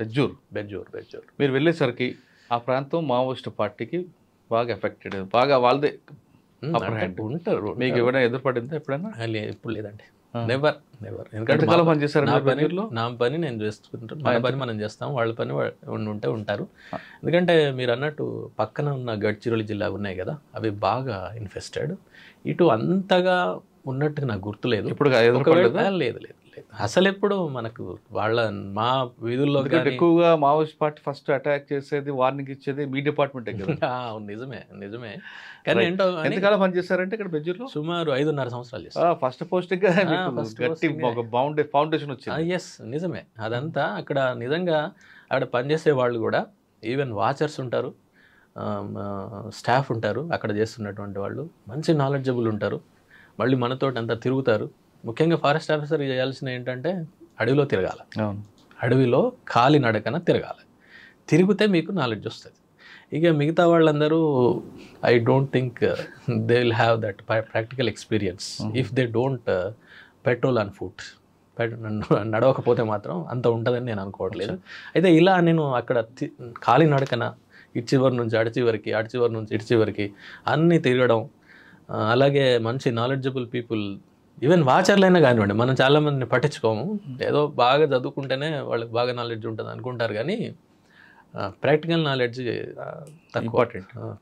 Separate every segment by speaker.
Speaker 1: బెజ్జూర్ బెజ్జూర్ బెజ్జూర్ మీరు వెళ్ళేసరికి ఆ ప్రాంతం మావోయిస్ట్ పార్టీకి బాగా ఎఫెక్టెడ్ బాగా వాళ్ళదే ఉంటారు మీకు ఎవరైనా ఎదురుపడిందా ఎప్పుడైనా లేదు లేదండి నెవర్ నెవర్ ఎందుకంటే నా పని నా పని నేను చేస్తుంటాను మన పని మనం చేస్తాం వాళ్ళ పని ఉంటే ఉంటారు ఎందుకంటే మీరు అన్నట్టు పక్కన ఉన్న గడ్చిరోలి జిల్లా ఉన్నాయి కదా అవి బాగా ఇన్ఫెస్టెడ్ ఇటు అంతగా ఉన్నట్టుగా నాకు గుర్తులేదు ఇప్పుడు లేదు లేదు అసలు ఎప్పుడు మనకు వాళ్ళ మా వీధుల్లో ఎక్కువగా మావోయిస్ట్ పార్టీ ఫస్ట్ అటాక్ చేసేది వార్నింగ్ ఇచ్చేది మీ డిపార్ట్మెంట్ నిజమే నిజమే కానీ ఏంటో ఎంతకాలం పని చేస్తారంటే ఇక్కడ బెజ్జూర్లో సుమారు ఐదున్నర సంవత్సరాలు చేస్తారు ఫస్ట్ పోస్ట్ గట్టి ఒక బౌండే ఫౌండేషన్ వచ్చింది ఎస్ నిజమే అదంతా hmm. అక్కడ నిజంగా అక్కడ పనిచేసే వాళ్ళు కూడా ఈవెన్ వాచర్స్ ఉంటారు స్టాఫ్ ఉంటారు అక్కడ చేస్తున్నటువంటి వాళ్ళు మంచి నాలెడ్జబుల్ ఉంటారు మళ్ళీ మనతో అంతా తిరుగుతారు ముఖ్యంగా ఫారెస్ట్ ఆఫీసర్ చేయాల్సిన ఏంటంటే అడవిలో తిరగాలి అడవిలో కాలి నడకన తిరగాలి తిరిగితే మీకు నాలెడ్జ్ వస్తుంది ఇక మిగతా వాళ్ళందరూ I don't think they will have that practical experience if they don't patrol and food నడవకపోతే మాత్రం అంత ఉంటుందని నేను అనుకోవట్లేదు అయితే ఇలా నేను అక్కడ ఖాళీ నడకన ఇచ్చివరి నుంచి అడిచివరికి అడిచివరి నుంచి ఇడిచివరికి అన్నీ తిరగడం అలాగే మంచి నాలెడ్జబుల్ పీపుల్ ఈవెన్ వాచర్లైనా కానివ్వండి మనం చాలామందిని పట్టించుకోము ఏదో బాగా చదువుకుంటేనే వాళ్ళకి బాగా నాలెడ్జ్ ఉంటుంది అనుకుంటారు కానీ ప్రాక్టికల్ నాలెడ్జ్ తక్కువ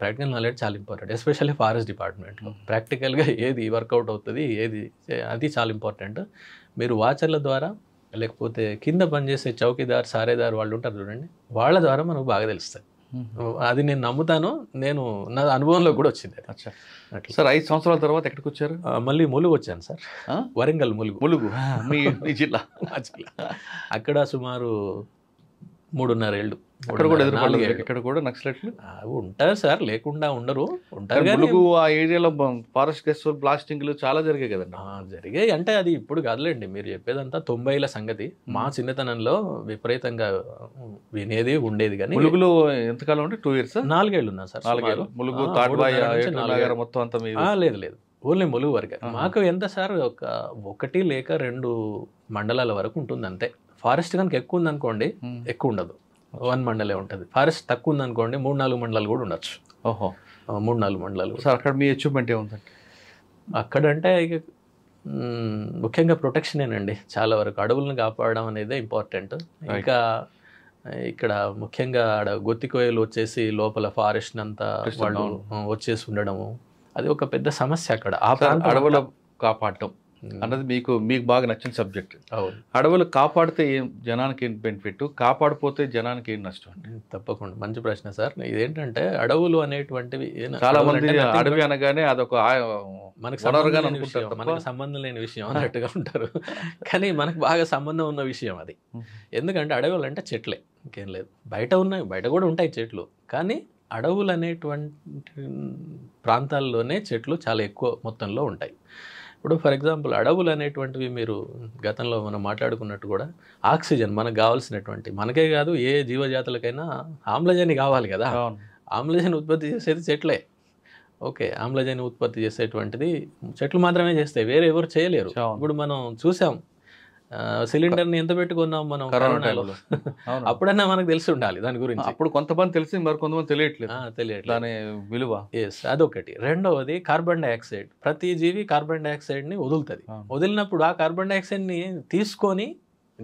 Speaker 1: ప్రాక్టికల్ నాలెడ్జ్ చాలా ఇంపార్టెంట్ ఎస్పెషల్లీ ఫారెస్ట్ డిపార్ట్మెంట్లో ప్రాక్టికల్గా ఏది వర్కౌట్ అవుతుంది ఏది అది చాలా ఇంపార్టెంట్ మీరు వాచర్ల ద్వారా లేకపోతే కింద పనిచేసే చౌకీదార్ సారేదార్ వాళ్ళు ఉంటారు చూడండి వాళ్ళ ద్వారా మనకు బాగా తెలుస్తుంది అది నేను నమ్ముతాను నేను నా అనుభవంలో కూడా వచ్చింది సార్ ఐదు సంవత్సరాల తర్వాత ఎక్కడికి వచ్చారు మళ్ళీ ములుగు వచ్చాను సార్ వరంగల్ ములుగు ములుగు మీ జిల్లా అక్కడ సుమారు మూడున్నరేళ్ళు ఇక్కడ కూడా ఇక్కడ కూడా నక్సలెట్లు ఉంటారు సార్ లేకుండా ఉండరు ఉంటారు ఆ ఏరియాలో ఫారెస్ట్ గెస్ బ్లాస్టింగ్లు చాలా జరిగాయి కదండి జరిగాయి అంటే అది ఇప్పుడు కాదులేండి మీరు చెప్పేదంతా తొంభైల సంగతి మా చిన్నతనంలో విపరీతంగా వినేది ఉండేది కానీ ములుగులో ఎంతకాలం ఉంటే టూ ఇయర్స్ నాలుగేళ్ళు ఉన్నా సార్ నాలుగేళ్ళు ములుగు మొత్తం అంతా లేదు లేదు ఓన్లీ ములుగు వరకు మాకు ఎంత సార్ ఒక ఒకటి లేక రెండు మండలాల వరకు ఉంటుంది అంతే ఫారెస్ట్ కనుక ఎక్కువ ఉందనుకోండి hmm. ఎక్కువ ఉండదు వన్ మండలే ఉంటుంది ఫారెస్ట్ తక్కువ ఉందనుకోండి మూడు నాలుగు మండలాలు కూడా ఉండొచ్చు ఓహో మూడు నాలుగు మండలాలు సార్ అక్కడ మీ అచీవ్మెంట్ ఏముందండి అక్కడ అంటే ఇక ముఖ్యంగా ప్రొటెక్షనేనండి చాలా వరకు అడవులను కాపాడడం అనేది ఇంపార్టెంట్ ఇంకా ఇక్కడ ముఖ్యంగా ఆడ గొత్తికోయలు వచ్చేసి లోపల ఫారెస్ట్ అంతా వాళ్ళు వచ్చేసి ఉండడము అది ఒక పెద్ద సమస్య అక్కడ ఆ ప్రాంతం అడవుల కాపాడటం Hmm. అన్నది మీకు మీకు బాగా నచ్చిన సబ్జెక్ట్ అడవులు కాపాడితే ఏం జనానికి ఏం బెనిఫిట్ కాపాడిపోతే జనానికి ఏం నష్టం తప్పకుండా మంచి ప్రశ్న సార్ ఇదేంటంటే అడవులు అనేటువంటివి చాలా మంది అడవి అనగానే అదొక మనకు అనుకుంటారు మనకు సంబంధం లేని విషయం అన్నట్టుగా ఉంటారు కానీ మనకు బాగా సంబంధం ఉన్న విషయం అది hmm. ఎందుకంటే అడవులు అంటే చెట్లే ఇంకేం లేదు బయట ఉన్నాయి బయట కూడా ఉంటాయి చెట్లు కానీ అడవులు అనేటువంటి ప్రాంతాల్లోనే చెట్లు చాలా ఎక్కువ మొత్తంలో ఉంటాయి ఇప్పుడు ఫర్ ఎగ్జాంపుల్ అడవులు అనేటువంటివి మీరు గతంలో మనం మాట్లాడుకున్నట్టు కూడా ఆక్సిజన్ మనకు కావాల్సినటువంటి మనకే కాదు ఏ జీవజాతులకైనా ఆమ్లజని కావాలి కదా ఆమ్లజని ఉత్పత్తి చేసేది చెట్లే ఓకే ఆమ్లజని ఉత్పత్తి చేసేటువంటిది చెట్లు మాత్రమే చేస్తాయి వేరే ఎవరు చేయలేరు ఇప్పుడు మనం చూసాం సిలిండర్ ని ఎంత పెట్టుకున్నాం మనం కరోనాలో అప్పుడన్నా మనకు తెలిసి ఉండాలి దాని గురించి అప్పుడు కొంతమంది తెలిసి మరి కొంతమంది తెలియట్లేదు తెలియట్లేదు దాని విలువ ఎస్ అదొకటి రెండవది కార్బన్ డైఆక్సైడ్ ప్రతి జీవి కార్బన్ డైఆక్సైడ్ ని వదులుతుంది వదిలినప్పుడు ఆ కార్బన్ డైఆక్సైడ్ ని తీసుకొని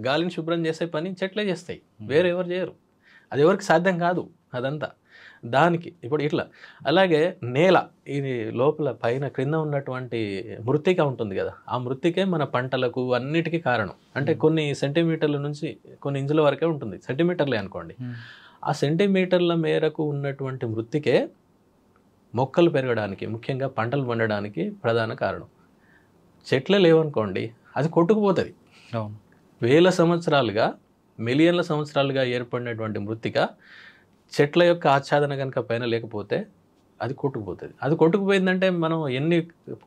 Speaker 1: గాలిని శుభ్రం చేసే పని చెట్లే చేస్తాయి వేరే ఎవరు చేయరు అది ఎవరికి సాధ్యం కాదు అదంతా దానికి ఇప్పుడు ఇట్లా అలాగే నేల ఇది లోపల పైన క్రింద ఉన్నటువంటి మృతిక ఉంటుంది కదా ఆ మృతికే మన పంటలకు అన్నిటికీ కారణం అంటే కొన్ని సెంటీమీటర్ల నుంచి కొన్ని ఇంచుల వరకే ఉంటుంది సెంటీమీటర్లే అనుకోండి ఆ సెంటీమీటర్ల మేరకు ఉన్నటువంటి మృతికే మొక్కలు పెరగడానికి ముఖ్యంగా పంటలు పండడానికి ప్రధాన కారణం చెట్లు లేవనుకోండి అది కొట్టుకుపోతుంది వేల సంవత్సరాలుగా మిలియన్ల సంవత్సరాలుగా ఏర్పడినటువంటి మృతిక చెట్ల యొక్క ఆచ్ఛాదన కనుక పైన లేకపోతే అది కొట్టుకుపోతుంది అది కొట్టుకుపోయిందంటే మనం ఎన్ని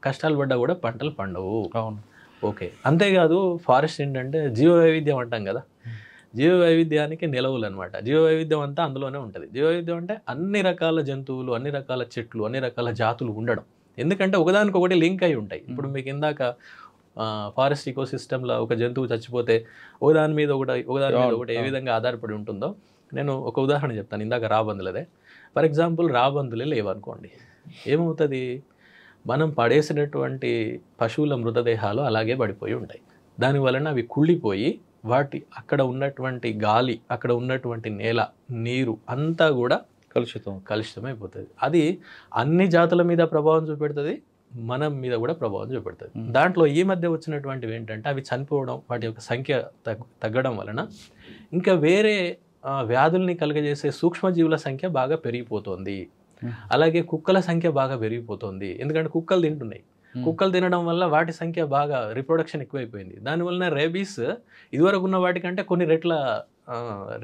Speaker 1: కష్టాలు పడ్డా కూడా పంటలు పండవు అవును ఓకే అంతేకాదు ఫారెస్ట్ ఏంటంటే జీవ వైవిధ్యం అంటాం కదా జీవ వైవిధ్యానికి నిలవులు అనమాట జీవ వైవిధ్యం అంతా అందులోనే ఉంటుంది జీవ వైవిధ్యం అంటే అన్ని రకాల జంతువులు అన్ని రకాల చెట్లు అన్ని రకాల జాతులు ఉండడం ఎందుకంటే ఒకదానికొకటి లింక్ అయి ఉంటాయి ఇప్పుడు మీకు ఇందాక ఫారెస్ట్ ఇకోసిస్టమ్లో ఒక జంతువు చచ్చిపోతే ఒకదాని మీద ఒకటి ఒకదాని మీద ఒకటి ఏ విధంగా ఆధారపడి ఉంటుందో నేను ఒక ఉదాహరణ చెప్తాను ఇందాక రాబందులదే ఫర్ ఎగ్జాంపుల్ రాబందులే లేవనుకోండి ఏమవుతుంది మనం పడేసినటువంటి పశువుల మృతదేహాలు అలాగే పడిపోయి ఉంటాయి దాని వలన అవి కుళ్ళిపోయి వాటి అక్కడ ఉన్నటువంటి గాలి అక్కడ ఉన్నటువంటి నేల నీరు అంతా కూడా కలుషితం కలుషితమైపోతుంది అది అన్ని జాతుల మీద ప్రభావం చూపెడుతుంది మనం మీద కూడా ప్రభావం చూపెడుతుంది దాంట్లో ఈ మధ్య వచ్చినటువంటివి ఏంటంటే అవి చనిపోవడం వాటి యొక్క సంఖ్య తగ్గడం వలన ఇంకా వేరే వ్యాధుల్ని కలుగజేసే సూక్ష్మజీవుల సంఖ్య బాగా పెరిగిపోతుంది అలాగే కుక్కల సంఖ్య బాగా పెరిగిపోతుంది ఎందుకంటే కుక్కలు తింటున్నాయి కుక్కలు తినడం వల్ల వాటి సంఖ్య బాగా రిప్రొడక్షన్ ఎక్కువైపోయింది దానివల్ల రేబీస్ ఇదివరకు ఉన్న వాటికంటే కొన్ని రెట్ల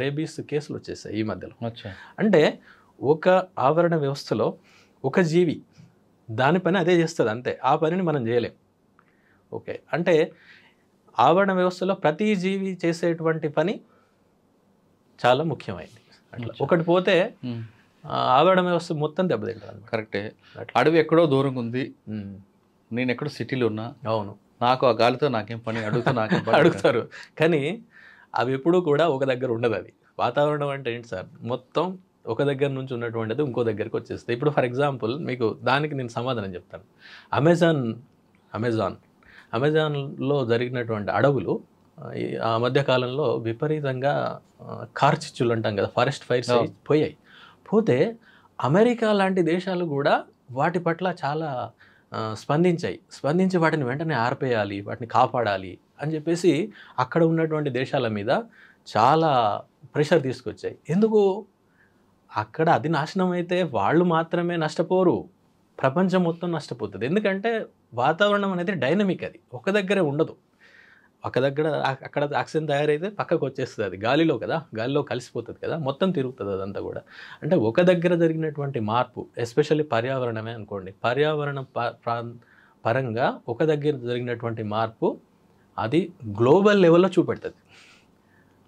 Speaker 1: రేబీస్ కేసులు వచ్చేసాయి ఈ మధ్యలో అంటే ఒక ఆవరణ వ్యవస్థలో ఒక జీవి దాని పని అదే చేస్తుంది అంతే ఆ పనిని మనం చేయలేం ఓకే అంటే ఆవరణ వ్యవస్థలో ప్రతి జీవి చేసేటువంటి పని చాలా ముఖ్యమైంది అట్లా ఒకటి పోతే ఆవిడ వస్తే మొత్తం దెబ్బతింటారు కరెక్టే అడవి ఎక్కడో దూరంగా ఉంది నేను ఎక్కడో సిటీలో ఉన్నా అవును నాకు ఆ గాలితో నాకేం పని అడుగుతా నాకేం పని అడుగుతారు కానీ అవి ఎప్పుడూ కూడా ఒక దగ్గర ఉండదు అది వాతావరణం అంటే ఏంటి సార్ మొత్తం ఒక దగ్గర నుంచి ఉన్నటువంటిది ఇంకో దగ్గరికి వచ్చేస్తుంది ఇప్పుడు ఫర్ ఎగ్జాంపుల్ మీకు దానికి నేను సమాధానం చెప్తాను అమెజాన్ అమెజాన్ అమెజాన్లో జరిగినటువంటి అడవులు ఆ మధ్య కాలంలో విపరీతంగా కార్చిచ్చులు అంటాం కదా ఫారెస్ట్ ఫైర్స్ పోయాయి పోతే అమెరికా లాంటి దేశాలు కూడా వాటి పట్ల చాలా స్పందించాయి స్పందించి వాటిని వెంటనే ఆర్పేయాలి వాటిని కాపాడాలి అని చెప్పేసి అక్కడ ఉన్నటువంటి దేశాల మీద చాలా ప్రెషర్ తీసుకొచ్చాయి ఎందుకు అక్కడ అది నాశనం అయితే వాళ్ళు మాత్రమే నష్టపోరు ప్రపంచం మొత్తం నష్టపోతుంది ఎందుకంటే వాతావరణం అనేది డైనమిక్ అది ఒక దగ్గరే ఉండదు పక్క దగ్గర అక్కడ ఆక్సిజన్ తయారైతే పక్కకు వచ్చేస్తుంది అది గాలిలో కదా గాలిలో కలిసిపోతుంది కదా మొత్తం తిరుగుతుంది అదంతా కూడా అంటే ఒక దగ్గర జరిగినటువంటి మార్పు ఎస్పెషల్లీ పర్యావరణమే అనుకోండి పర్యావరణ పరంగా ఒక దగ్గర జరిగినటువంటి మార్పు అది గ్లోబల్ లెవెల్లో చూపెడుతుంది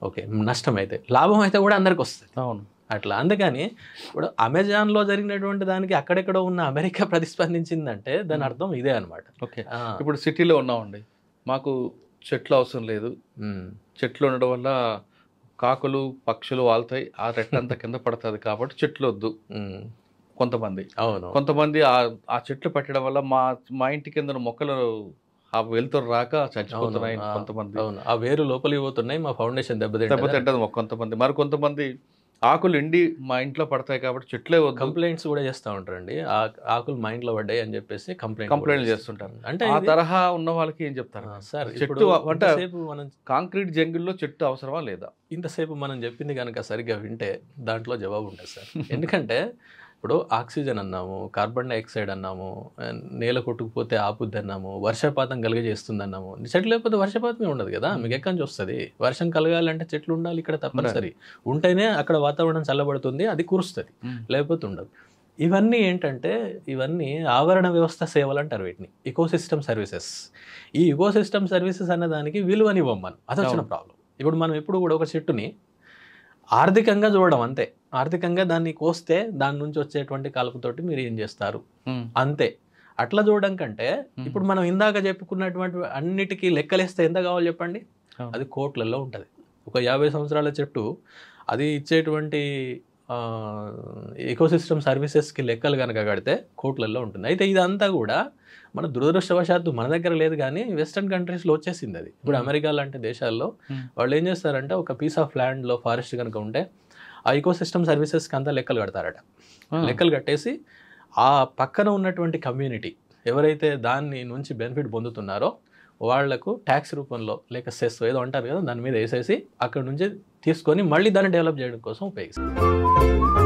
Speaker 1: ఓకే నష్టం అయితే లాభం అయితే కూడా అందరికి వస్తుంది అవును అట్లా అందుకని ఇప్పుడు అమెజాన్లో జరిగినటువంటి దానికి అక్కడెక్కడ ఉన్న అమెరికా ప్రతిస్పందించిందంటే దాని అర్థం ఇదే అనమాట ఓకే ఇప్పుడు సిటీలో ఉన్నామండి మాకు చెట్లు అవసరం లేదు చెట్లు ఉండడం వల్ల కాకులు పక్షులు వాళ్తాయి ఆ రెట్టంతా కింద పడుతుంది కాబట్టి చెట్లు వద్దు కొంతమంది అవును కొంతమంది ఆ చెట్లు పెట్టడం వల్ల మా మా ఇంటి కింద మొక్కలు ఆ వెలుతురు రాక చచ్చిపోతున్నాయి కొంతమంది అవును ఆ వేరు లోపలికి పోతున్నాయి మా ఫౌండేషన్ దెబ్బతింటుంది కొంతమంది మరి కొంతమంది ఆకులు ఎండి మా ఇంట్లో పడతాయి కాబట్టి చెట్లే కంప్లైంట్స్ కూడా చేస్తూ ఉంటారండి ఆకులు మా ఇంట్లో పడ్డాయి అని చెప్పేసి కంప్లైంట్ కంప్లైంట్లు చేస్తుంటారు అంటే ఆ తరహా ఉన్న వాళ్ళకి ఏం చెప్తారు సార్ చెట్టు అంటే మనం కాంక్రీట్ జంగిల్లో చెట్టు అవసరమా లేదా ఇంతసేపు మనం చెప్పింది కనుక సరిగ్గా వింటే దాంట్లో జవాబు ఉంటుంది సార్ ఎందుకంటే ఇప్పుడు ఆక్సిజన్ అన్నాము కార్బన్ డైఆక్సైడ్ అన్నాము నేల కొట్టుకుపోతే ఆపుద్ది అన్నాము వర్షపాతం కలిగజేస్తుంది అన్నాము చెట్లు లేకపోతే వర్షపాతమే ఉండదు కదా మీకు ఎక్కడి నుంచి వస్తుంది వర్షం కలగాలంటే చెట్లు ఉండాలి ఇక్కడ తప్పనిసరి ఉంటేనే అక్కడ వాతావరణం చల్లబడుతుంది అది కురుస్తుంది hmm. లేకపోతే ఉండదు ఇవన్నీ ఏంటంటే ఇవన్నీ ఆవరణ వ్యవస్థ సేవలు అంటారు వీటిని ఇకోసిస్టమ్ సర్వీసెస్ ఈ ఇకోసిస్టమ్ సర్వీసెస్ అన్నదానికి విలువనివ్వం మనం అది వచ్చిన ప్రాబ్లం ఇప్పుడు మనం ఎప్పుడు కూడా ఒక చెట్టుని ఆర్థికంగా చూడడం అంతే ఆర్థికంగా దాన్ని కోస్తే దాని నుంచి వచ్చేటువంటి కలుపుతోటి మీరు ఏం చేస్తారు అంతే అట్లా చూడడం కంటే ఇప్పుడు మనం ఇందాక చెప్పుకున్నటువంటి అన్నిటికీ లెక్కలేస్తే ఎంత కావాలి చెప్పండి అది కోట్లలో ఉంటుంది ఒక యాభై సంవత్సరాల చెట్టు అది ఇచ్చేటువంటి ఎకోసిస్టమ్ సర్వీసెస్కి లెక్కలు కనుక కడితే కోట్లలో ఉంటుంది అయితే ఇదంతా కూడా మన దురదృష్టవశాత్తు మన దగ్గర లేదు కానీ వెస్ట్రన్ కంట్రీస్లో వచ్చేసింది అది ఇప్పుడు అమెరికా లాంటి దేశాల్లో వాళ్ళు ఏం చేస్తారంటే ఒక పీస్ ఆఫ్ ల్యాండ్లో ఫారెస్ట్ కనుక ఉంటే ఆ ఇకో సిస్టమ్ సర్వీసెస్కి అంతా లెక్కలు కడతారట లెక్కలు కట్టేసి ఆ పక్కన ఉన్నటువంటి కమ్యూనిటీ ఎవరైతే దాన్ని నుంచి బెనిఫిట్ పొందుతున్నారో వాళ్లకు ట్యాక్స్ రూపంలో లేక సెస్ ఏదో అంటారు కదా దాని మీద వేసేసి అక్కడ నుంచి తీసుకొని మళ్ళీ దాన్ని డెవలప్ చేయడం కోసం ఉపయోగిస్తారు